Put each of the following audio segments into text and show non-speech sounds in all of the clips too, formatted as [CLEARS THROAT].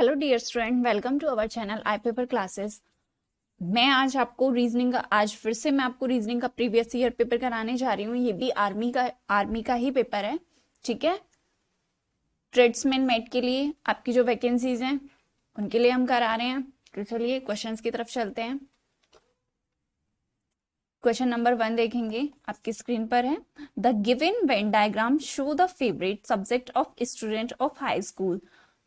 hello dear student welcome to our channel I paper classes मैं आज आपको reasoning का आज फिर से मैं आपको रीजनिंग का प्रीवियस ईयर पेपर कराने जा रही हूँ ये भी आर्मी का आर्मी का ही पेपर है ठीक है ट्रेड्समैन मेट के लिए आपकी जो वैकेंसीज हैं उनके लिए हम करा रहे हैं तो चलिए क्वेश्चन की तरफ चलते हैं क्वेश्चन नंबर वन देखेंगे आपकी स्क्रीन पर है the given Venn diagram show the favourite subject of student of high school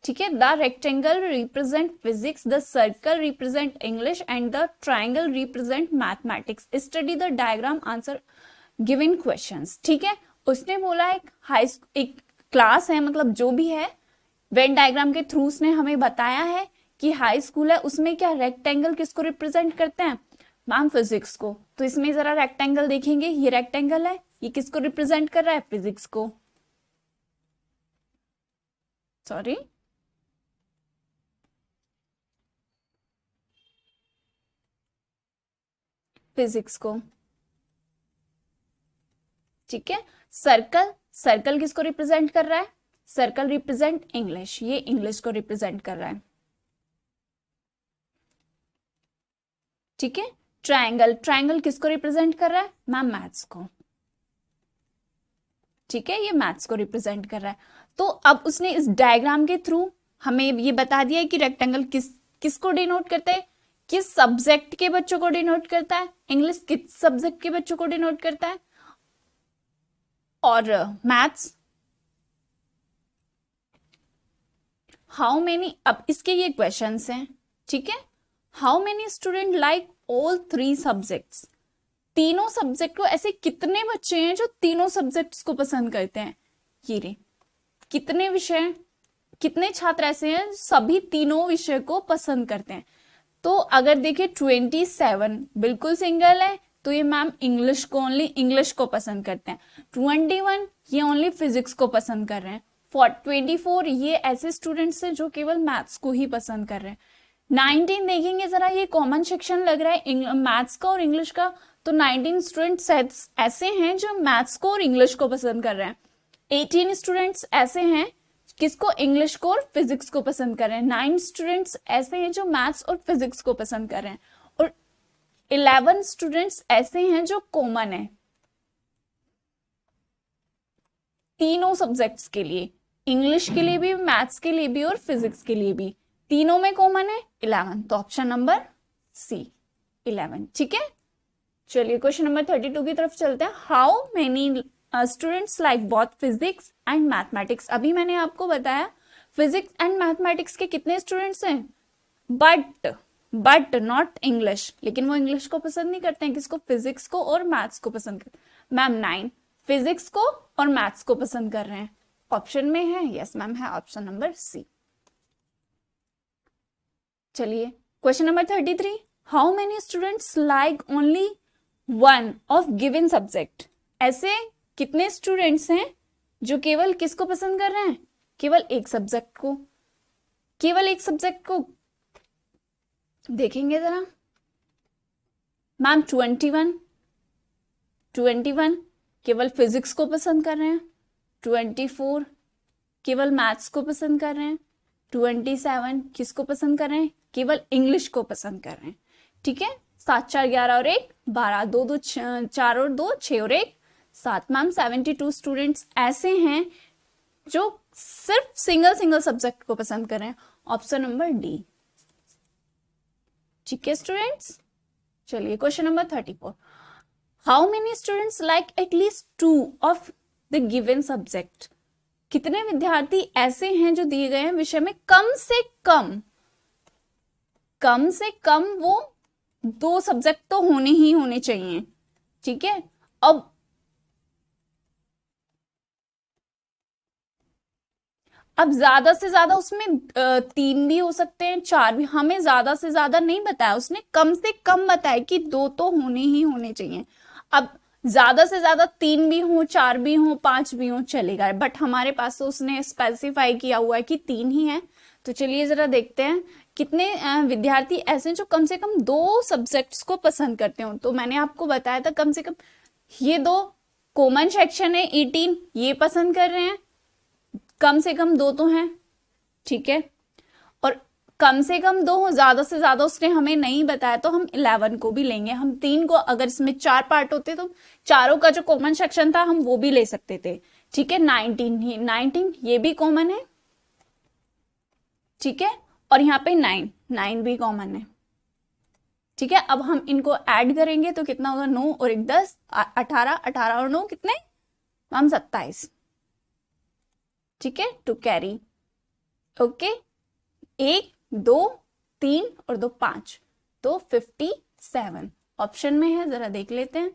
ठीक है the rectangle represent physics the circle represent English and the triangle represent mathematics study the diagram answer given question ठीक है उसने बोला एक high एक class है मतलब जो भी है वेन डायग्राम के थ्रू उसने हमें बताया है कि हाई स्कूल है उसमें क्या रेक्टेंगल किसको रिप्रेजेंट करते हैं मैम फिजिक्स को तो इसमें जरा रेक्टेंगल देखेंगे ये रेक्टेंगल है ये किसको रिप्रेजेंट कर रहा है फिजिक्स को सॉरी फिजिक्स को ठीक है सर्कल सर्कल किसको रिप्रेजेंट कर रहा है सर्कल रिप्रेजेंट इंग्लिश ये इंग्लिश को रिप्रेजेंट कर रहा है ठीक है ट्रायंगल ट्रायंगल किसको रिप्रेजेंट कर रहा है मैम मैथ्स को ठीक है ये मैथ्स को रिप्रेजेंट कर रहा है तो अब उसने इस डायग्राम के थ्रू हमें ये बता दिया है कि रेक्टेंगल किस किसको डिनोट करते हैं किस सब्जेक्ट के बच्चों को डिनोट करता है इंग्लिश किस सब्जेक्ट के बच्चों को डिनोट करता है और मैथ्स हाउ मेनी अब इसके ये क्वेश्चन हैं ठीक है how many student like all three subjects तीनों सब्जेक्ट को ऐसे कितने बच्चे हैं जो तीनों सब्जेक्ट्स को पसंद करते हैं ये रे कितने विषय कितने छात्र ऐसे हैं सभी तीनों विषय को पसंद करते हैं तो अगर देखिए ट्वेंटी सेवन बिल्कुल सिंगल है तो ये मैम इंग्लिश को ओनली इंग्लिश को पसंद करते हैं ट्वेंटी वन ये ओनली फिजिक्स को पसंद कर रहे हैं ट्वेंटी फोर ये ऐसे स्टूडेंट्स हैं जो केवल मैथ्स को ही पसंद कर रहे हैं नाइनटीन देखेंगे जरा ये कॉमन सेक्शन लग रहा है मैथ्स का और इंग्लिश का तो नाइनटीन स्टूडेंट्स ऐसे हैं जो मैथ्स को और इंग्लिश को पसंद कर रहे हैं एटीन स्टूडेंट्स ऐसे हैं किसको इंग्लिश को और फिजिक्स को पसंद कर रहे हैं नाइन स्टूडेंट्स ऐसे हैं जो मैथ्स और फिजिक्स को पसंद कर रहे हैं और इलेवन स्टूडेंट्स ऐसे हैं जो कॉमन है तीनों सब्जेक्ट्स के लिए इंग्लिश के लिए भी मैथ्स के लिए भी और फिजिक्स के लिए भी तीनों में कॉमन है इलेवन तो ऑप्शन नंबर सी इलेवन ठीक है चलिए क्वेश्चन नंबर थर्टी टू की तरफ चलते हैं how many students like both physics and mathematics अभी मैंने आपको बताया फिजिक्स एंड मैथमेटिक्स के कितने स्टूडेंट्स हैं बट बट नॉट इंग्लिश लेकिन वो इंग्लिश को पसंद नहीं करते हैं किसको फिजिक्स को और मैथ्स को पसंद करते मैम नाइन फिजिक्स को और मैथ्स को पसंद कर रहे हैं ऑप्शन में है यस मैम है ऑप्शन नंबर सी चलिए question number thirty three how many students like only one of given subject ऐसे कितने स्टूडेंट्स हैं जो केवल किसको पसंद कर रहे हैं केवल एक सब्जेक्ट को केवल एक सब्जेक्ट को देखेंगे जरा ma'am twenty one twenty one केवल फिजिक्स को पसंद कर रहे हैं ट्वेंटी फोर केवल मैथ्स को पसंद कर रहे हैं ट्वेंटी सेवन किसको पसंद कर रहे हैं केवल इंग्लिश को पसंद कर रहे हैं ठीक है सात चार ग्यारह और एक बारह दो दो चार और दो छ और एक साथ मैम सेवेंटी टू स्टूडेंट्स ऐसे हैं जो सिर्फ सिंगल सिंगल सब्जेक्ट को पसंद कर रहे हैं ऑप्शन नंबर डी ठीक है स्टूडेंट्स चलिए question number thirty four how many students like at least two of the given subject कितने विद्यार्थी ऐसे हैं जो दिए गए हैं विषय में कम से कम कम से कम वो दो सब्जेक्ट तो होने ही होने चाहिए ठीक है अब अब ज्यादा से ज्यादा उसमें तीन भी हो सकते हैं चार भी हमें ज्यादा से ज्यादा नहीं बताया उसने कम से कम बताया कि दो तो होने ही होने चाहिए अब ज्यादा से ज्यादा तीन भी हो चार भी हो पांच भी हो चलेगा बट हमारे पास तो उसने स्पेसिफाई किया हुआ है कि तीन ही है तो चलिए जरा देखते हैं कितने विद्यार्थी ऐसे जो कम से कम दो सब्जेक्ट्स को पसंद करते हो तो मैंने आपको बताया था कम से कम ये दो कॉमन सेक्शन है एटीन ये पसंद कर रहे हैं कम से कम दो तो हैं ठीक है और कम से कम दो हो ज़्यादा से ज़्यादा उसने हमें नहीं बताया तो हम इलेवन को भी लेंगे हम तीन को अगर इसमें चार पार्ट होते तो चारों का जो कॉमन सेक्शन था हम वो भी ले सकते थे ठीक है नाइनटीन ही नाइनटीन ये भी कॉमन है ठीक है और यहाँ पे नाइन नाइन भी कॉमन है ठीक है अब हम इनको ऐड करेंगे तो कितना होगा नौ और एक दस अठारह अठारह और नौ कितने हम सत्ताईस ठीक है टू कैरी ओके एक दो तीन और दो पांच तो फिफ्टी सेवन ऑप्शन में है जरा देख लेते हैं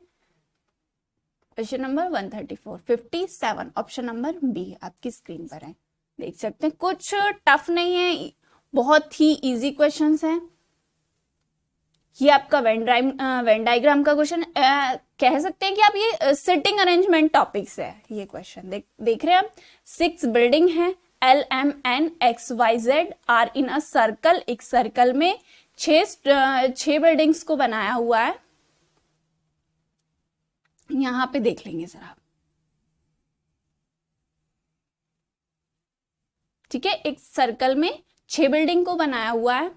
question number fifty seven option number B आपकी स्क्रीन पर है देख सकते हैं कुछ टफ नहीं है बहुत ही इजी क्वेश्चंस हैं ये आपका वेंड्राइम वेन डाइग्राम का क्वेश्चन कह सकते हैं कि आप ये सिटिंग अरेंजमेंट टॉपिक्स है ये क्वेश्चन देख देख रहे हैं आप सिक्स बिल्डिंग है L M N X Y Z are in a circle एक सर्कल में छह बिल्डिंग्स को बनाया हुआ है यहां पे देख लेंगे जरा ठीक है एक सर्कल में छह बिल्डिंग को बनाया हुआ है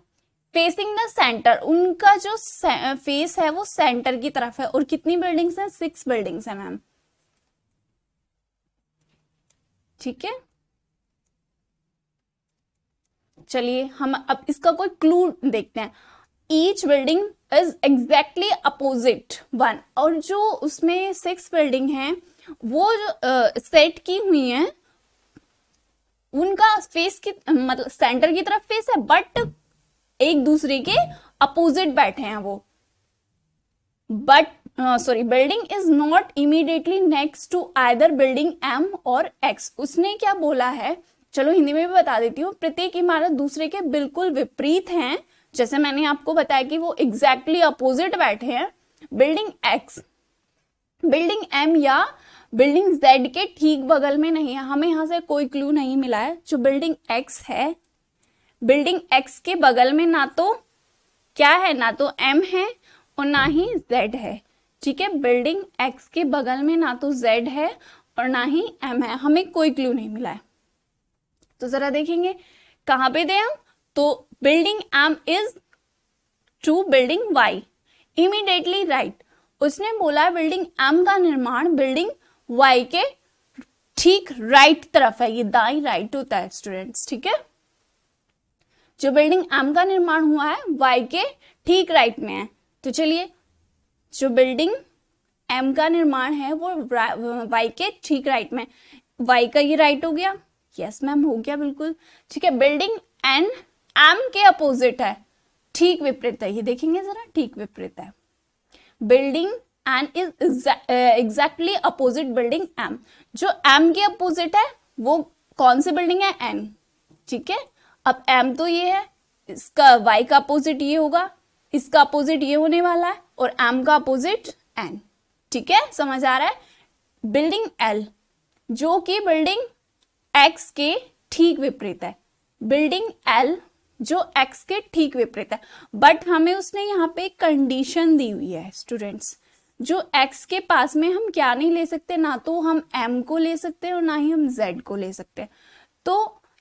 फेसिंग द सेंटर उनका जो फेस है वो सेंटर की तरफ है और कितनी बिल्डिंग्स हैं सिक्स बिल्डिंग्स हैं मैम ठीक है चलिए हम अब इसका कोई क्लू देखते हैं each building is exactly opposite one और जो उसमें सिक्स बिल्डिंग है वो जो सेट uh, की हुई है उनका फेस की मतलब सेंटर की तरफ फेस है बट एक दूसरे के अपोजिट बैठे हैं वो but sorry building is not immediately next to either building M और एक्स उसने क्या बोला है चलो हिंदी में भी बता देती हूँ प्रत्येक इमारत दूसरे के बिल्कुल विपरीत हैं जैसे मैंने आपको बताया कि वो एग्जैक्टली exactly अपोजिट बैठे हैं बिल्डिंग एक्स बिल्डिंग एम या बिल्डिंग जेड के ठीक बगल में नहीं है हमें यहाँ से कोई क्लू नहीं मिला है जो बिल्डिंग एक्स है बिल्डिंग एक्स के बगल में ना तो क्या है ना तो एम है और ना ही जेड है ठीक है बिल्डिंग एक्स के बगल में ना तो जेड है और ना ही एम है हमें कोई क्लू नहीं मिला है तो जरा देखेंगे कहां पे दे हम तो building M is to building Y immediately right उसने बोला बिल्डिंग एम का निर्माण बिल्डिंग वाई के ठीक राइट तरफ है ये दाई राइट होता है स्टूडेंट्स ठीक है जो बिल्डिंग एम का निर्माण हुआ है वाई के ठीक राइट में है तो चलिए जो बिल्डिंग एम का निर्माण है वो वाई के ठीक राइट में वाई का ये राइट हो गया यस yes, मैम हो गया बिल्कुल ठीक है बिल्डिंग एन एम के अपोजिट है ठीक विपरीत है ये देखेंगे जरा ठीक विपरीत है building N is exactly opposite building M जो एम के अपोजिट है वो कौन सी बिल्डिंग है एन ठीक है अब एम तो ये है इसका वाई का अपोजिट ये होगा इसका अपोजिट ये होने वाला है और एम का अपोजिट एन ठीक है समझ आ रहा है बिल्डिंग एल जो कि बिल्डिंग एक्स के ठीक विपरीत है बिल्डिंग एल जो एक्स के ठीक विपरीत है बट हमें उसने यहाँ पे कंडीशन दी हुई है स्टूडेंट्स जो एक्स के पास में हम क्या नहीं ले सकते ना तो हम एम को ले सकते हैं और ना ही हम जेड को ले सकते हैं तो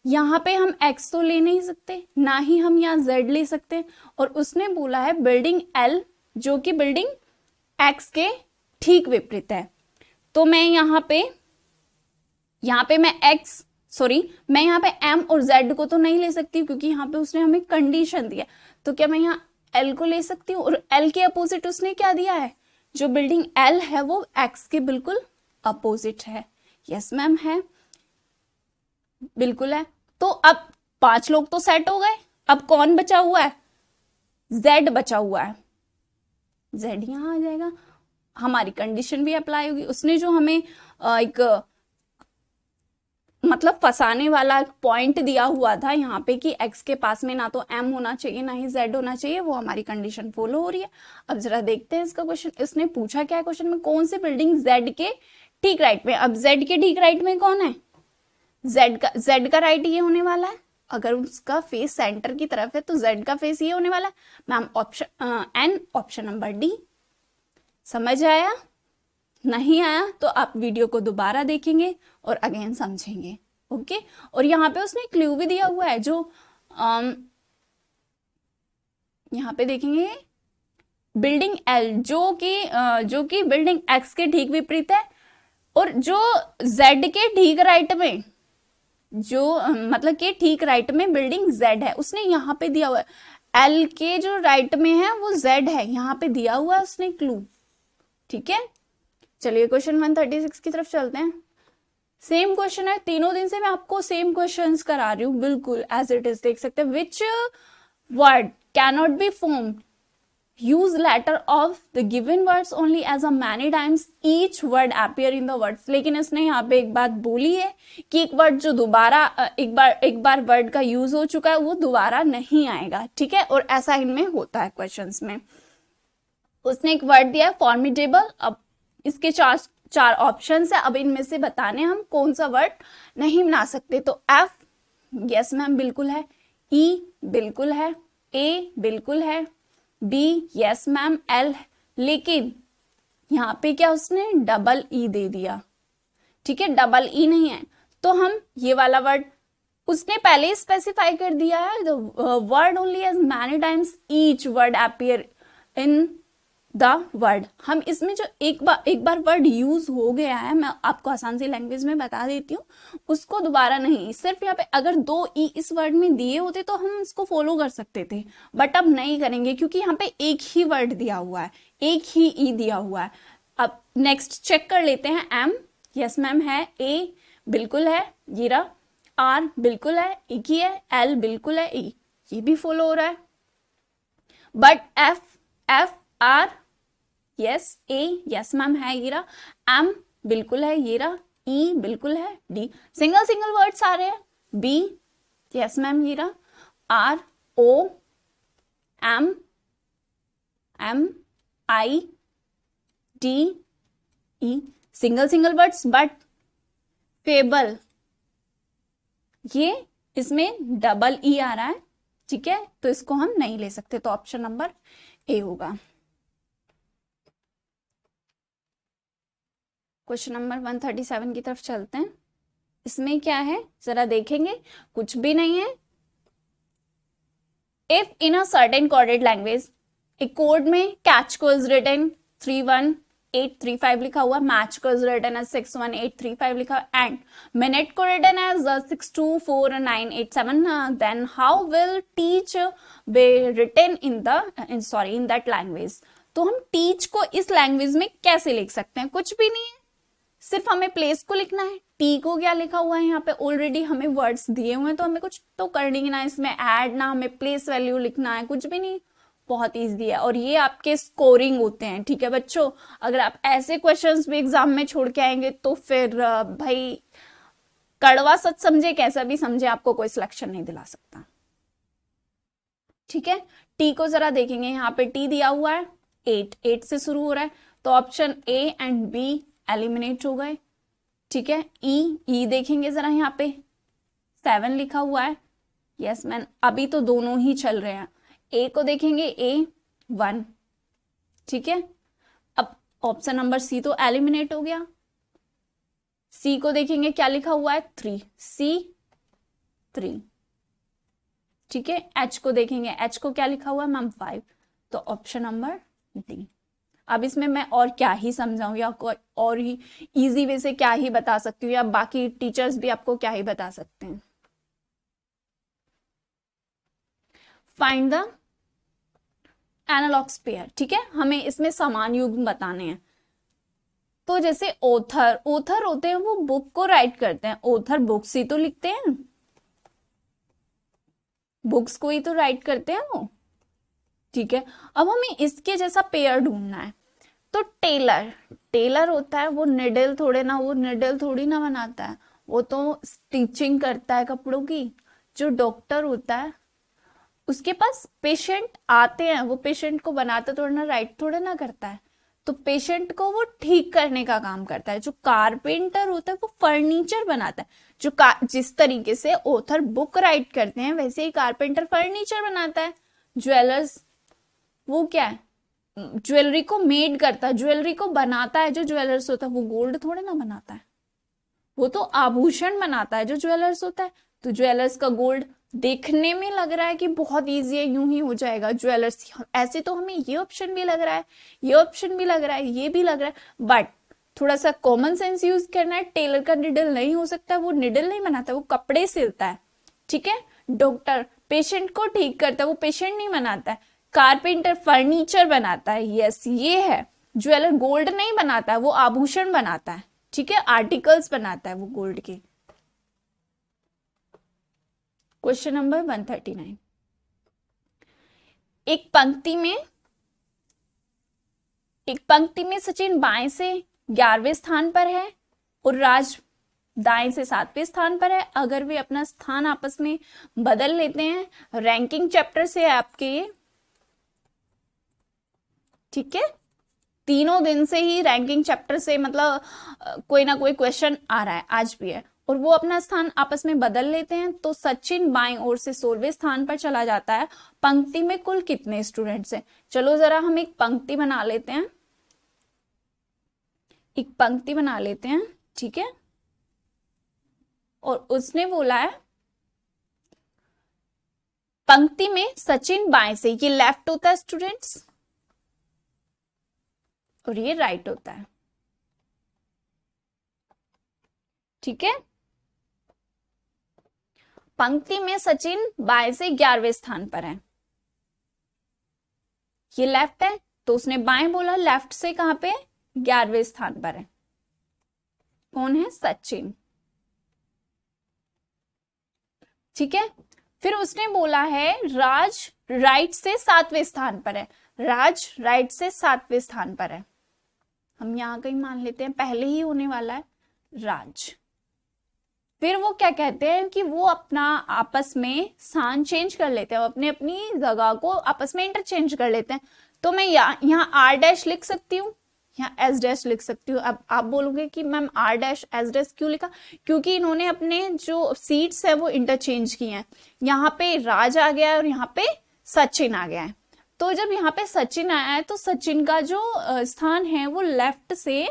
यहाँ पे हम एक्स तो ले नहीं सकते ना ही हम यहाँ जेड ले सकते और उसने बोला है बिल्डिंग एल जो कि बिल्डिंग एक्स के ठीक विपरीत है तो मैं यहाँ पे यहाँ पे मैं एक्स सॉरी मैं यहाँ पे एम और जेड को तो नहीं ले सकती क्योंकि यहां पे उसने हमें कंडीशन दिया तो क्या मैं यहाँ एल को ले सकती हूँ और एल के अपोजिट उसने क्या दिया है जो बिल्डिंग एल है वो एक्स के बिल्कुल अपोजिट है यस yes, मैम है बिल्कुल है तो अब पांच लोग तो सेट हो गए अब कौन बचा हुआ है जेड बचा हुआ है जेड यहाँ आ जाएगा हमारी कंडीशन भी अप्लाई होगी उसने जो हमें एक मतलब फंसाने वाला पॉइंट दिया हुआ था यहाँ पे कि x के पास में ना तो m होना चाहिए ना ही z होना चाहिए वो हमारी कंडीशन फॉलो हो रही है अब जरा देखते हैं इसका क्वेश्चन इसने पूछा क्या है क्वेश्चन में कौन सी बिल्डिंग z के ठीक राइट में अब z के ठीक राइट में कौन है z का z का राइट ये होने वाला है अगर उसका फेस सेंटर की तरफ है तो जेड का फेस ये होने वाला है ma'am option N option number D समझ आया नहीं आया तो आप वीडियो को दोबारा देखेंगे और अगेन समझेंगे ओके और यहाँ पे उसने क्ल्यू भी दिया हुआ है जो um, यहाँ पे देखेंगे बिल्डिंग एल जो कि जो कि बिल्डिंग एक्स के ठीक विपरीत है और जो जेड के ठीक राइट में जो मतलब कि ठीक राइट में बिल्डिंग जेड है उसने यहाँ पे दिया हुआ है एल के जो राइट में है वो जेड है यहाँ पे दिया हुआ है उसने क्लू ठीक है चलिए क्वेश्चन वन थर्टी सिक्स की तरफ चलते हैं सेम क्वेश्चन है तीनों दिन से मैं आपको सेम क्वेश्चन करा रही हूँ बिल्कुल एज इट इज देख सकते हैं which word cannot be form use letter of the given words only as a many times each word appear in the words लेकिन इसने यहाँ पे एक बात बोली है कि एक वर्ड जो दोबारा एक बार एक बार वर्ड का यूज हो चुका है वो दोबारा नहीं आएगा ठीक है और ऐसा इनमें होता है क्वेश्चन में उसने एक वर्ड दिया है फॉर्मिडेबल अब इसके चार चार ऑप्शन है अब इनमें से बताने हम कौन सा वर्ड नहीं बना सकते तो एफ यस मैम बिल्कुल है ई e, बिल्कुल है ए बिल्कुल है बी यस मैम एल लेकिन यहाँ पे क्या उसने डबल ई e दे दिया ठीक है डबल ई e नहीं है तो हम ये वाला वर्ड उसने पहले ही स्पेसिफाई कर दिया है word only as many times each word appear in the word हम इसमें जो एक बार एक बार वर्ड यूज हो गया है मैं आपको आसान सी लैंग्वेज में बता देती हूँ उसको दोबारा नहीं सिर्फ यहाँ पे अगर दो ई इस वर्ड में दिए होते तो हम इसको फॉलो कर सकते थे बट अब नहीं करेंगे क्योंकि यहाँ पे एक ही वर्ड दिया हुआ है एक ही ई दिया हुआ है अब नेक्स्ट चेक कर लेते हैं एम यस मैम है ए बिल्कुल है जीरा आर बिल्कुल है एक ही है एल बिल्कुल है ई ये भी फॉलो हो रहा है but F F R S A yes ma'am है ये रहा एम बिल्कुल है ये रहा ई e, बिल्कुल है डी सिंगल सिंगल वर्ड्स आ रहे हैं बी यस मैम ये रहा R O M M I D E single single words but fable ये इसमें डबल ई e आ रहा है ठीक है तो इसको हम नहीं ले सकते तो ऑप्शन नंबर ए होगा क्वेश्चन नंबर 137 की तरफ चलते हैं इसमें क्या है जरा देखेंगे कुछ भी नहीं है if in a certain coded language एक कोड में कैच को is written three one eight three five लिखा हुआ मैच को is written as six one eight three five लिखा एंड मिनट को written as six two four nine eight seven then how will teach be written in the sorry in that language तो हम teach को इस language में कैसे लिख सकते हैं कुछ भी नहीं है सिर्फ हमें प्लेस को लिखना है टी को क्या लिखा हुआ है यहाँ पे ऑलरेडी हमें वर्ड्स दिए हुए हैं तो हमें कुछ तो करनी ही ना इसमें ऐड ना हमें प्लेस वैल्यू लिखना है कुछ भी नहीं बहुत ईजी है और ये आपके स्कोरिंग होते हैं ठीक है बच्चों अगर आप ऐसे क्वेश्चंस भी एग्जाम में छोड़ के आएंगे तो फिर भाई कड़वा सच समझे कैसा भी समझे आपको कोई सिलेक्शन नहीं दिला सकता ठीक है टी को जरा देखेंगे यहाँ पे टी दिया हुआ है एट एट से शुरू हो रहा है तो option A and B eliminate हो गए ठीक है ई e, ई e देखेंगे जरा यहाँ पे सेवन लिखा हुआ है यस yes, मैन अभी तो दोनों ही चल रहे हैं ए को देखेंगे ए वन ठीक है अब ऑप्शन नंबर सी तो एलिमिनेट हो गया सी को देखेंगे क्या लिखा हुआ है थ्री सी थ्री ठीक है एच को देखेंगे एच को क्या लिखा हुआ है मैम फाइव तो ऑप्शन नंबर डी अब इसमें मैं और क्या ही समझाऊं या और ही ईजी वे से क्या ही बता सकती हूँ या बाकी टीचर्स भी आपको क्या ही बता सकते हैं फाइंड द एनालॉग्स पेयर ठीक है हमें इसमें समान युग बताने हैं तो जैसे ओथर ओथर होते हैं वो बुक को राइट करते हैं ओथर बुक्स ही तो लिखते हैं बुक्स को ही तो राइट करते हैं वो ठीक है अब हमें इसके जैसा पेयर ढूंढना है तो टेलर टेलर होता है वो निडल थोड़े ना वो निडल थोड़ी ना बनाता है वो तो स्टिचिंग करता है कपड़ों की जो डॉक्टर होता है उसके पास पेशेंट आते हैं वो पेशेंट को बनाते थोड़ा ना राइट थोड़े ना करता है तो पेशेंट को वो ठीक करने का काम करता है जो कारपेंटर होता है वो फर्नीचर बनाता है जो जिस तरीके से ओथर बुक राइट करते हैं वैसे ही कारपेंटर फर्नीचर बनाता है ज्वेलर्स वो क्या है ज्वेलरी को मेड करता है ज्वेलरी को बनाता है जो ज्वेलर्स होता है वो गोल्ड थोड़े ना बनाता है वो तो आभूषण बनाता है जो ज्वेलर्स होता है तो ज्वेलर्स का गोल्ड देखने में लग रहा है कि बहुत ईजी है यूं ही हो जाएगा ज्वेलर्स ऐसे तो हमें ये ऑप्शन भी लग रहा है ये ऑप्शन भी लग रहा है ये भी लग रहा है बट थोड़ा सा कॉमन सेंस यूज करना है टेलर का निडल नहीं हो सकता वो निडल नहीं बनाता वो कपड़े सिलता है ठीक है डॉक्टर पेशेंट को ठीक करता है वो पेशेंट नहीं बनाता है कारपेंटर फर्नीचर बनाता है यस ये है ज्वेलर गोल्ड नहीं बनाता है वो आभूषण बनाता है ठीक है आर्टिकल्स बनाता है वो गोल्ड के क्वेश्चन नंबर 139 एक पंक्ति में एक पंक्ति में सचिन बाएं से ग्यारहवें स्थान पर है और राज दाएं से सातवें स्थान पर है अगर वे अपना स्थान आपस में बदल लेते हैं रैंकिंग चैप्टर से आपके ठीक है तीनों दिन से ही रैंकिंग चैप्टर से मतलब कोई ना कोई क्वेश्चन आ रहा है आज भी है और वो अपना स्थान आपस में बदल लेते हैं तो सचिन बाई ओर से सोलवे स्थान पर चला जाता है पंक्ति में कुल कितने स्टूडेंट्स हैं चलो जरा हम एक पंक्ति बना लेते हैं एक पंक्ति बना लेते हैं ठीक है और उसने बोला है पंक्ति में सचिन बाएं से ये लेफ्ट होता है स्टूडेंट्स और ये राइट होता है ठीक है पंक्ति में सचिन बाएं से ग्यारहवें स्थान पर है ये लेफ्ट है तो उसने बाएं बोला लेफ्ट से कहां पे ग्यारहवें स्थान पर है कौन है सचिन ठीक है फिर उसने बोला है राज राइट से सातवें स्थान पर है राज राइट से सातवें स्थान पर है हम यहाँ कहीं मान लेते हैं पहले ही होने वाला है राज फिर वो क्या कहते हैं कि वो अपना आपस में स्थान चेंज कर लेते हैं अपने अपनी जगह को आपस में इंटरचेंज कर लेते हैं तो मैं यहाँ आर डैश लिख सकती हूँ यहाँ एस डैश लिख सकती हूँ अब आप बोलोगे कि ma'am R dash S dash क्यों लिखा क्योंकि इन्होंने अपने जो सीट्स है वो इंटरचेंज किए हैं यहाँ पे राज आ गया है और यहाँ पे सचिन आ गया है तो जब यहाँ पे सचिन आया है तो सचिन का जो स्थान है वो लेफ्ट से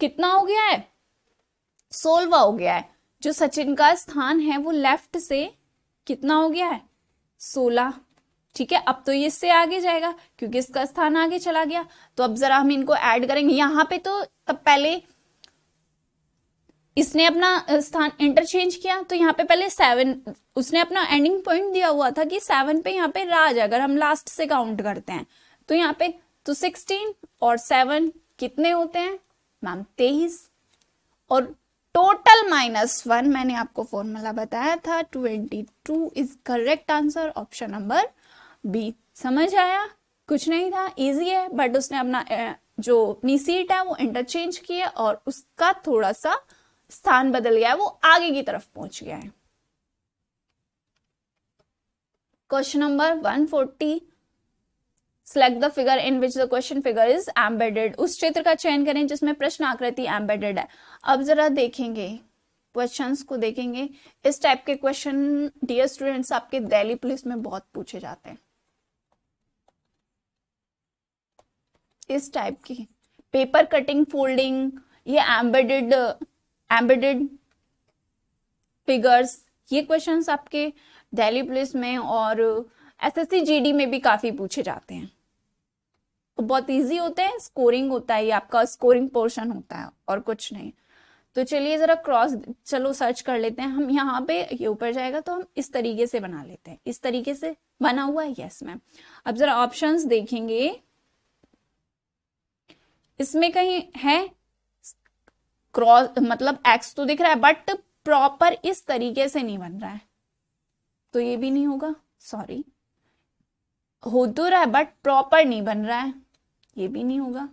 कितना हो गया है सोलवा हो गया है जो सचिन का स्थान है वो लेफ्ट से कितना हो गया है सोलह ठीक है अब तो ये इससे आगे जाएगा क्योंकि इसका स्थान आगे चला गया तो अब जरा हम इनको ऐड करेंगे यहाँ पे तो तब पहले इसने अपना स्थान इंटरचेंज किया तो यहाँ पे पहले सेवन उसने अपना एंडिंग पॉइंट दिया हुआ था कि सेवन पे यहाँ पे राज अगर हम लास्ट से काउंट करते हैं तो यहाँ पे तो सिक्सटीन और सेवन कितने होते हैं मैम तेईस और टोटल माइनस वन मैंने आपको फॉर्मूला बताया था twenty two is correct answer option number B समझ आया कुछ नहीं था इजी है बट उसने अपना जो अपनी सीट है वो इंटरचेंज किया और उसका थोड़ा सा स्थान बदल गया है वो आगे की तरफ पहुंच गया है question number 140 select the figure in which the question figure is embedded उस क्षेत्र का चयन करें जिसमें प्रश्न आकृति एम्बेडेड है अब जरा देखेंगे क्वेश्चंस को देखेंगे इस टाइप के क्वेश्चन डियर स्टूडेंट्स आपके दिल्ली पुलिस में बहुत पूछे जाते हैं इस टाइप की पेपर कटिंग फोल्डिंग ये एम्बेडेड एम्बेडेड फिगर्स ये क्वेश्चन आपके दिल्ली पुलिस में और एसएससी जीडी में भी काफी पूछे जाते हैं तो बहुत इजी होते हैं स्कोरिंग होता है ये आपका स्कोरिंग पोर्शन होता है और कुछ नहीं तो चलिए जरा क्रॉस चलो सर्च कर लेते हैं हम यहाँ पे ये ऊपर जाएगा तो हम इस तरीके से बना लेते हैं इस तरीके से बना हुआ है यस मैम अब जरा ऑप्शंस देखेंगे इसमें कहीं है क्रॉस मतलब एक्स तो दिख रहा है बट प्रॉपर इस तरीके से नहीं बन रहा है तो ये भी नहीं होगा सॉरी हो तो रहा है बट प्रॉपर नहीं बन रहा है ये भी नहीं होगा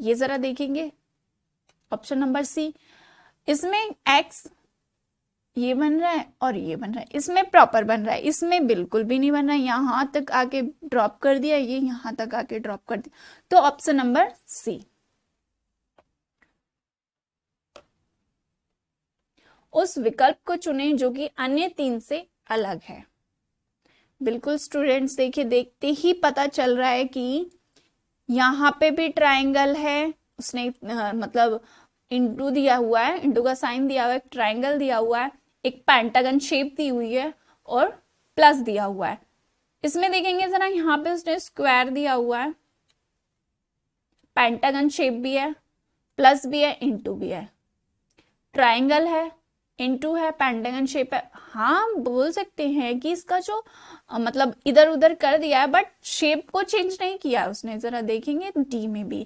ये जरा देखेंगे ऑप्शन नंबर सी इसमें एक्स ये बन रहा है और ये बन रहा है इसमें प्रॉपर बन रहा है इसमें बिल्कुल भी नहीं बन रहा है यहां तक आके ड्रॉप कर दिया ये यहां तक आके ड्रॉप कर दिया तो ऑप्शन नंबर सी उस विकल्प को चुने जो कि अन्य तीन से अलग है बिल्कुल स्टूडेंट्स देखिए देखते ही पता चल रहा है कि यहाँ पे भी ट्राइंगल है उसने मतलब इंटू दिया हुआ है इंटू का साइन दिया हुआ है ट्राइंगल दिया हुआ है एक पैंटागन शेप दी हुई है और प्लस दिया हुआ है इसमें देखेंगे जरा यहाँ पे उसने स्क्वायर दिया हुआ है पैंटागन शेप भी है प्लस भी है इंटू भी है ट्राइंगल है इनटू है पेंटागन शेप है हाँ बोल सकते हैं कि इसका जो मतलब इधर उधर कर दिया है बट शेप को चेंज नहीं किया उसने जरा देखेंगे डी में भी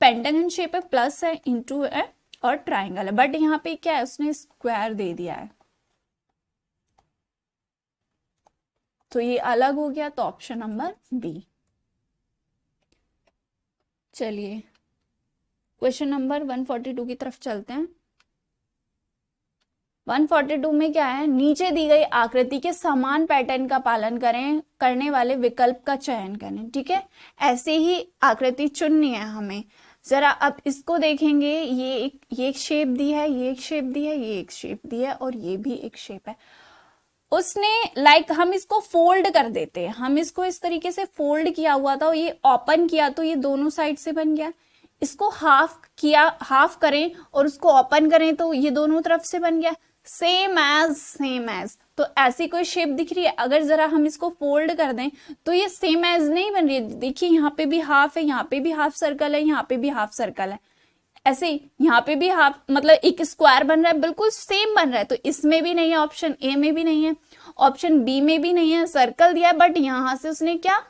पेंटागन शेप है प्लस है इंटू है और ट्राइंगल है बट यहाँ पे क्या है उसने स्क्वायर दे दिया है तो ये अलग हो गया तो ऑप्शन नंबर बी चलिए क्वेश्चन नंबर 142 की तरफ चलते हैं 142 में क्या है नीचे दी गई आकृति के समान पैटर्न का पालन करें करने वाले विकल्प का चयन करें ठीक है ऐसे ही आकृति चुननी है हमें जरा अब इसको देखेंगे ये एक ये एक शेप दी है ये एक शेप दी है ये एक शेप दी है और ये भी एक शेप है उसने लाइक like, हम इसको फोल्ड कर देते हैं हम इसको इस तरीके से फोल्ड किया हुआ था और ये ओपन किया तो ये दोनों साइड से बन गया इसको हाफ किया हाफ करें और उसको ओपन करें तो ये दोनों तरफ से बन गया सेम एज सेम एज तो ऐसी कोई शेप दिख रही है अगर ज़रा हम इसको फोल्ड कर दें तो ये सेम एज नहीं बन रही है देखिए यहाँ पे भी हाफ है यहाँ पे भी हाफ सर्कल है यहाँ पे भी हाफ सर्कल है ऐसे यहाँ पे भी हाफ मतलब एक स्क्वायर बन रहा है बिल्कुल सेम बन रहा है तो इसमें भी नहीं है ऑप्शन ए में भी नहीं है ऑप्शन बी में भी नहीं है सर्कल दिया है बट यहां से उसने क्या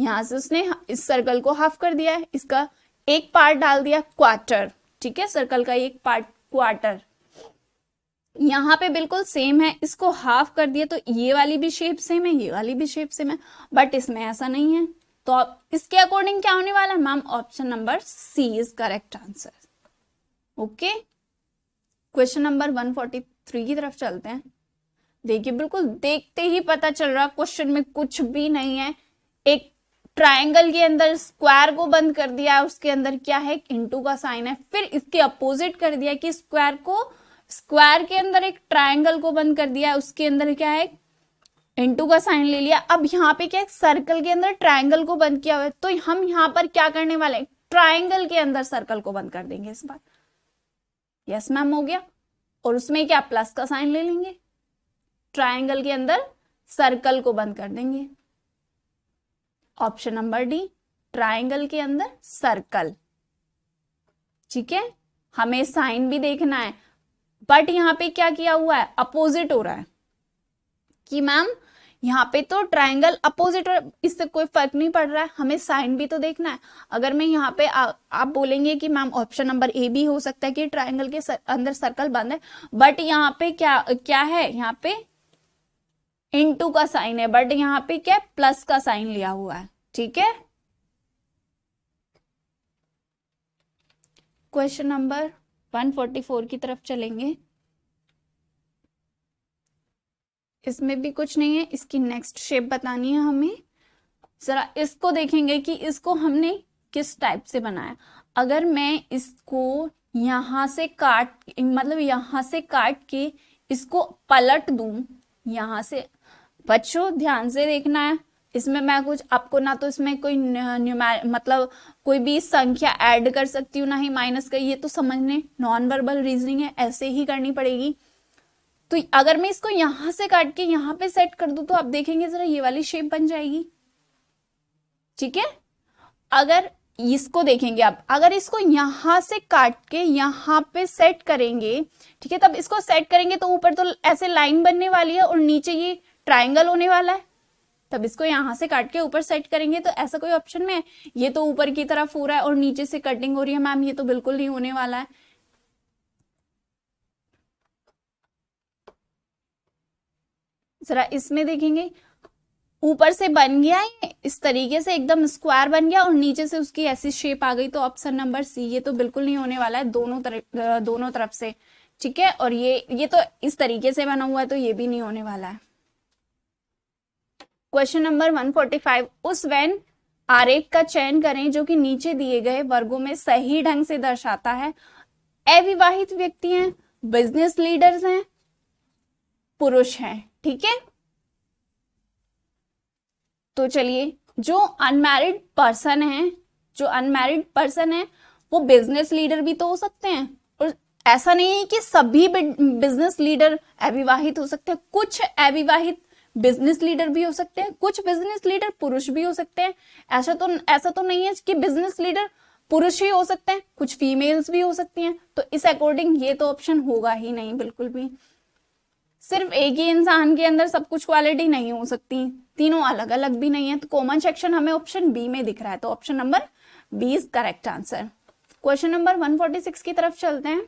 यहां से उसने इस सर्कल को हाफ कर दिया है इसका एक पार्ट डाल दिया क्वार्टर ठीक है सर्कल का एक पार्ट क्वार्टर यहाँ पे बिल्कुल सेम है इसको हाफ कर दिए तो ये वाली भी शेप सेम है ये वाली भी शेप सेम है बट इसमें ऐसा नहीं है तो इसके अकॉर्डिंग क्या होने वाला है ma'am option number C is correct answer okay question number 143 की तरफ चलते हैं देखिए बिल्कुल देखते ही पता चल रहा क्वेश्चन में कुछ भी नहीं है एक ट्रायंगल के अंदर स्क्वायर को बंद कर दिया है उसके अंदर क्या है इंटू का साइन है फिर इसके अपोजिट कर दिया कि स्क्वायर को स्क्वायर के अंदर एक ट्राइंगल को बंद कर दिया उसके अंदर क्या है इंटू का साइन ले लिया अब यहाँ पे क्या है सर्कल के अंदर ट्राइंगल को बंद किया हुआ है तो हम यहाँ पर क्या करने वाले हैं ट्राइंगल के अंदर सर्कल को बंद कर देंगे इस बार यस मैम हो गया और उसमें क्या प्लस का साइन ले लेंगे ट्राइंगल के अंदर सर्कल को बंद कर देंगे ऑप्शन नंबर डी ट्राइंगल के अंदर सर्कल ठीक है हमें साइन भी देखना है बट यहाँ पे क्या किया हुआ है अपोजिट हो रहा है कि मैम यहाँ पे तो ट्राइंगल अपोजिट इससे कोई फर्क नहीं पड़ रहा है हमें साइन भी तो देखना है अगर मैं यहाँ पे आ, आप बोलेंगे कि मैम ऑप्शन नंबर ए भी हो सकता है कि ट्राइंगल के सर, अंदर सर्कल बंद है बट यहाँ पे क्या क्या है यहाँ पे इनटू का साइन है बट यहाँ पे क्या प्लस का साइन लिया हुआ है ठीक है क्वेश्चन नंबर 144 की तरफ चलेंगे इसमें भी कुछ नहीं है इसकी नेक्स्ट शेप बतानी है हमें जरा इसको देखेंगे कि इसको हमने किस टाइप से बनाया अगर मैं इसको यहां से काट मतलब यहां से काट के इसको पलट दूं यहां से बच्चों ध्यान से देखना है इसमें मैं कुछ आपको ना तो इसमें कोई मतलब कोई भी संख्या ऐड कर सकती हूँ ना ही माइनस कर ये तो समझने नॉन वर्बल रीजनिंग है ऐसे ही करनी पड़ेगी तो अगर मैं इसको यहां से काट के यहाँ पे सेट कर दू तो आप देखेंगे जरा ये वाली शेप बन जाएगी ठीक है अगर इसको देखेंगे आप अगर इसको यहां से काट के यहां पे सेट करेंगे ठीक है तब इसको सेट करेंगे तो ऊपर तो ऐसे लाइन बनने वाली है और नीचे ये ट्राइंगल होने वाला है तब इसको यहाँ से काट के ऊपर सेट करेंगे तो ऐसा कोई ऑप्शन में ये तो ऊपर की तरफ हो रहा है और नीचे से कटिंग हो रही है मैम ये तो बिल्कुल नहीं होने वाला है जरा इसमें देखेंगे ऊपर से बन गया है इस तरीके से एकदम स्क्वायर बन गया और नीचे से उसकी ऐसी शेप आ गई तो ऑप्शन नंबर सी ये तो बिल्कुल नहीं होने वाला है दोनों तरफ दोनों तरफ से ठीक है और ये ये तो इस तरीके से बना हुआ है तो ये भी नहीं होने वाला है क्वेश्चन नंबर 145 उस वैन आरेख का चयन करें जो कि नीचे दिए गए वर्गों में सही ढंग से दर्शाता है अविवाहित व्यक्ति हैं बिजनेस लीडर्स हैं पुरुष हैं ठीक है तो चलिए जो अनमैरिड पर्सन है जो अनमैरिड पर्सन है वो बिजनेस लीडर भी तो हो सकते हैं और ऐसा नहीं है कि सभी बिजनेस लीडर अविवाहित हो सकते हैं कुछ अविवाहित बिजनेस लीडर भी हो सकते हैं कुछ बिजनेस लीडर पुरुष भी हो सकते हैं ऐसा तो ऐसा तो नहीं है कि बिजनेस लीडर पुरुष ही हो सकते हैं कुछ फीमेल्स भी हो सकती हैं तो इस अकॉर्डिंग ये तो ऑप्शन होगा ही नहीं बिल्कुल भी सिर्फ एक ही इंसान के अंदर सब कुछ क्वालिटी नहीं हो सकती तीनों अलग अलग भी नहीं है तो कॉमन सेक्शन हमें ऑप्शन बी में दिख रहा है तो option number B is correct answer question number 146 की तरफ चलते हैं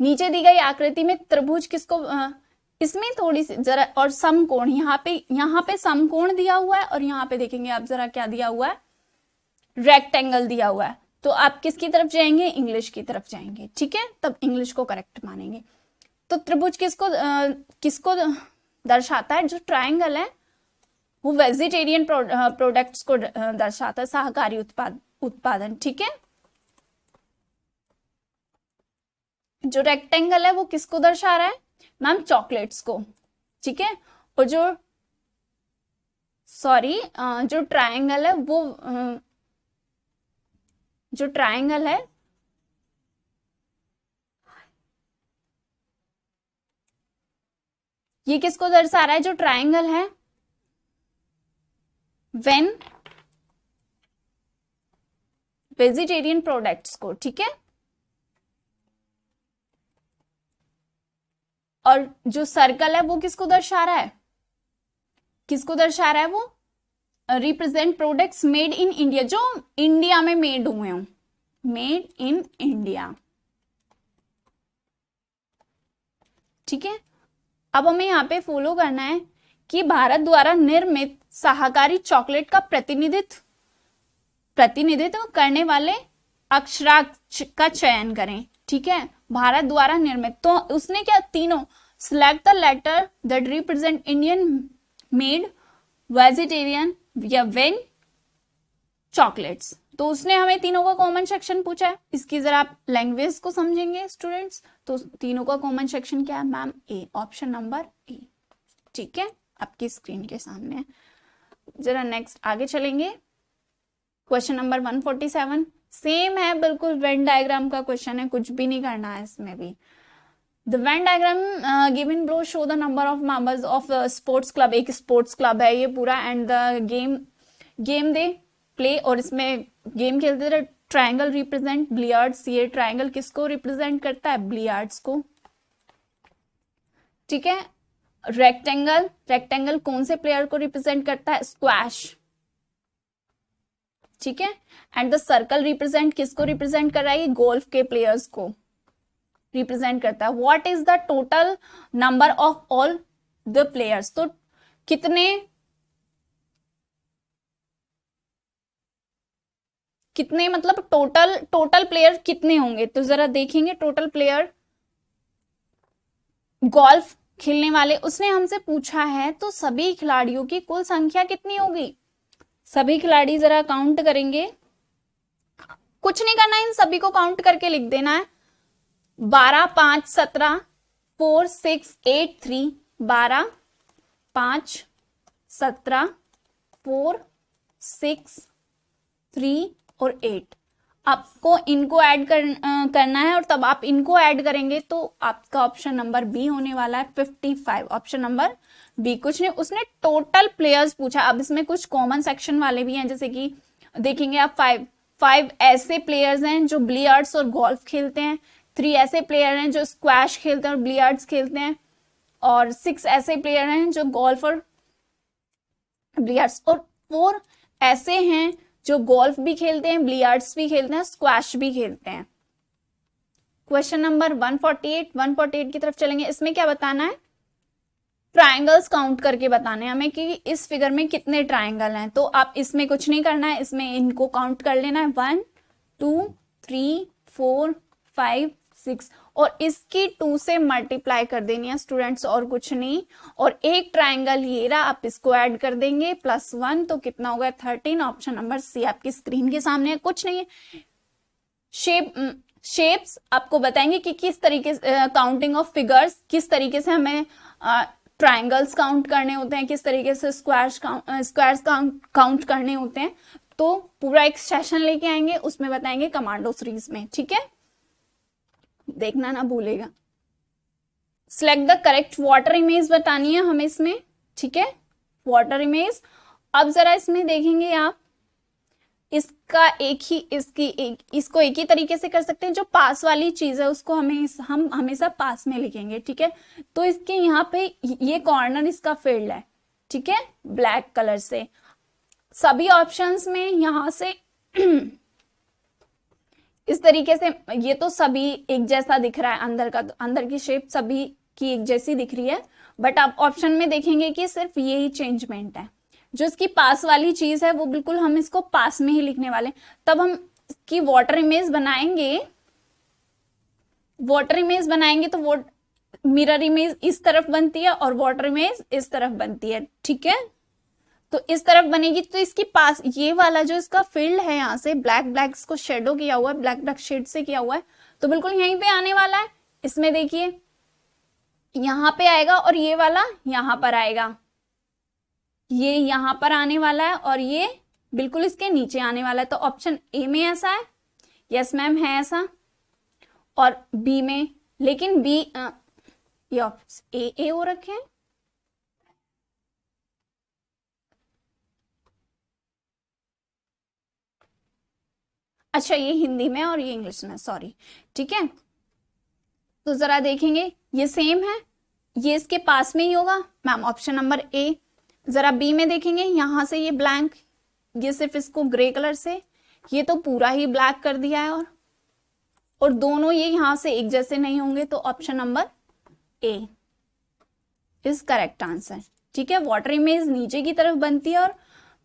नीचे दी गई आकृति में त्रिभुज किसको इसमें थोड़ी सी जरा और समकोण यहाँ पे यहाँ पे समकोण दिया हुआ है और यहाँ पे देखेंगे आप जरा क्या दिया हुआ है रेक्टेंगल दिया हुआ है तो आप किसकी तरफ जाएंगे इंग्लिश की तरफ जाएंगे ठीक है तब इंग्लिश को करेक्ट मानेंगे तो त्रिभुज किसको आ, किसको दर्शाता है जो ट्राइंगल है वो वेजिटेरियन प्रोडक्ट्स को दर्शाता है सहकारी उत्पाद उत्पादन ठीक है जो रेक्टेंगल है वो किसको दर्शा रहा है मैम चॉकलेट्स को ठीक है और जो सॉरी जो ट्रायंगल है वो जो ट्रायंगल है ये किसको दर्शा रहा है जो ट्रायंगल है वेन वेजिटेरियन प्रोडक्ट्स को ठीक है और जो सर्कल है वो किसको दर्शा रहा है किसको दर्शा रहा है वो represent products made in India जो इंडिया में मेड हुए हूं मेड इन इंडिया ठीक है अब हमें यहां पे फॉलो करना है कि भारत द्वारा निर्मित सहाकारी चॉकलेट का प्रतिनिधित्व प्रतिनिधित्व करने वाले अक्षराक्ष का चयन करें ठीक है भारत द्वारा निर्मित तो उसने क्या तीनों select the letter that represent Indian made vegetarian या वेन चॉकलेट्स तो उसने हमें तीनों का कॉमन सेक्शन पूछा है इसकी जरा आप लैंग्वेज को समझेंगे स्टूडेंट्स तो तीनों का कॉमन सेक्शन क्या है ma'am A option number A ठीक है आपकी स्क्रीन के सामने जरा नेक्स्ट आगे चलेंगे क्वेश्चन नंबर 147 सेम है बिल्कुल वेन डायग्राम का क्वेश्चन है कुछ भी नहीं करना है इसमें भी the Venn diagram in below show the number of members of sports club एक स्पोर्ट्स क्लब है ये पूरा and the game game they play और इसमें गेम खेलते थे ट्राइंगल रिप्रेजेंट ब्लियार्ड्स ये ट्राइंगल किसको रिप्रेजेंट करता है ब्लियार्ड्स को ठीक है रेक्टेंगल रेक्टेंगल कौन से प्लेयर को रिप्रेजेंट करता है स्क्वैश ठीक है एंड द सर्कल रिप्रेजेंट किसको रिप्रेजेंट कर रहा है गोल्फ के प्लेयर्स को रिप्रेजेंट करता है what is the total number of all the players तो कितने कितने मतलब टोटल टोटल प्लेयर कितने होंगे तो जरा देखेंगे टोटल प्लेयर गोल्फ खेलने वाले उसने हमसे पूछा है तो सभी खिलाड़ियों की कुल संख्या कितनी होगी सभी खिलाड़ी जरा काउंट करेंगे कुछ नहीं करना इन सभी को काउंट करके लिख देना है बारह पांच सत्रह फोर सिक्स एट थ्री बारह पांच सत्रह फोर सिक्स थ्री और एट आपको इनको ऐड कर, करना है और तब आप इनको ऐड करेंगे तो आपका ऑप्शन नंबर बी होने वाला है fifty five option number B कुछ नहीं उसने टोटल प्लेयर्स पूछा अब इसमें कुछ कॉमन सेक्शन वाले भी हैं जैसे कि देखेंगे आप फाइव फाइव ऐसे प्लेयर्स हैं जो ब्लियर्ड्स और गोल्फ खेलते हैं थ्री ऐसे प्लेयर हैं जो स्क्वैश खेलते हैं और ब्लियर्ड्स खेलते हैं और सिक्स ऐसे प्लेयर हैं जो गोल्फ और ब्लियर्ड्स और फोर ऐसे हैं जो गोल्फ भी खेलते हैं ब्लियर्ड्स भी खेलते हैं स्क्वैश भी खेलते हैं क्वेश्चन नंबर 148 148 की तरफ चलेंगे इसमें क्या बताना है ट्राइंगल्स काउंट करके बताने हमें कि इस फिगर में कितने ट्राइंगल हैं तो आप इसमें कुछ नहीं करना है इसमें इनको काउंट कर लेना है one two three four five six और इसकी टू से मल्टीप्लाई कर देनी है स्टूडेंट्स और कुछ नहीं और एक ट्राइंगल ये रहा आप इसको ऐड कर देंगे प्लस वन तो कितना हो गया थर्टीन ऑप्शन नंबर सी आपकी स्क्रीन के सामने है कुछ नहीं है शेप शेप्स आपको बताएंगे कि किस तरीके से काउंटिंग ऑफ फिगर्स किस तरीके से हमें ट्राइंगल्स काउंट करने होते हैं किस तरीके से स्क्वायर्स स्क्वायर्स काउंट करने होते हैं तो पूरा एक सेशन लेके आएंगे उसमें बताएंगे कमांडो सीरीज में ठीक है देखना ना भूलेगा select the correct water image बतानी है हमें इसमें ठीक है वाटर इमेज अब जरा इसमें देखेंगे आप इसका एक ही इसकी एक, इसको एक ही तरीके से कर सकते हैं जो पास वाली चीज है उसको हमें हम हमेशा पास में लिखेंगे ठीक है तो इसके यहाँ पे ये कॉर्नर इसका फील्ड है ठीक है ब्लैक कलर से सभी ऑप्शंस में यहां से [CLEARS THROAT] इस तरीके से ये तो सभी एक जैसा दिख रहा है अंदर का अंदर की शेप सभी की एक जैसी दिख रही है बट आप ऑप्शन में देखेंगे कि सिर्फ ये ही चेंजमेंट है जो इसकी पास वाली चीज है वो बिल्कुल हम इसको पास में ही लिखने वाले तब हम की वाटर इमेज बनाएंगे वाटर इमेज बनाएंगे तो वो मिरर इमेज इस तरफ बनती है और वाटर इमेज इस तरफ बनती है ठीक है तो इस तरफ बनेगी तो इसकी पास ये वाला जो इसका फील्ड है यहाँ से ब्लैक ब्लैक इसको शेडो किया हुआ है ब्लैक ब्लैक शेड से किया हुआ है तो बिल्कुल यहीं पे आने वाला है इसमें देखिए यहां पे आएगा और ये वाला यहां पर आएगा ये यहां पर आने वाला है और ये बिल्कुल इसके नीचे आने वाला है तो ऑप्शन ए में ऐसा है यस मैम है ऐसा और बी में लेकिन बी ये ऑप्शन ए ए हो रखे हैं अच्छा ये हिंदी में और ये इंग्लिश में सॉरी ठीक है तो जरा देखेंगे ये सेम है ये इसके पास में ही होगा मैम ऑप्शन नंबर ए जरा बी में देखेंगे यहां से ये ब्लैंक ये सिर्फ इसको ग्रे कलर से ये तो पूरा ही ब्लैक कर दिया है और और दोनों ये यहां से एक जैसे नहीं होंगे तो option number A is correct answer ठीक है वाटर इमेज नीचे की तरफ बनती है और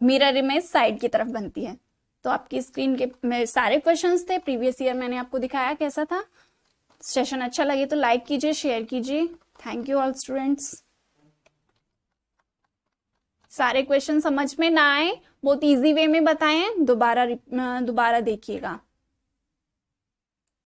मिरर इमेज साइड की तरफ बनती है तो आपकी स्क्रीन के मेरे सारे क्वेश्चन थे प्रीवियस ईयर मैंने आपको दिखाया कैसा था सेशन अच्छा लगे तो लाइक कीजिए शेयर कीजिए थैंक यू ऑल स्टूडेंट्स सारे क्वेश्चन समझ में ना आए बहुत इजी वे में बताएं दोबारा दोबारा देखिएगा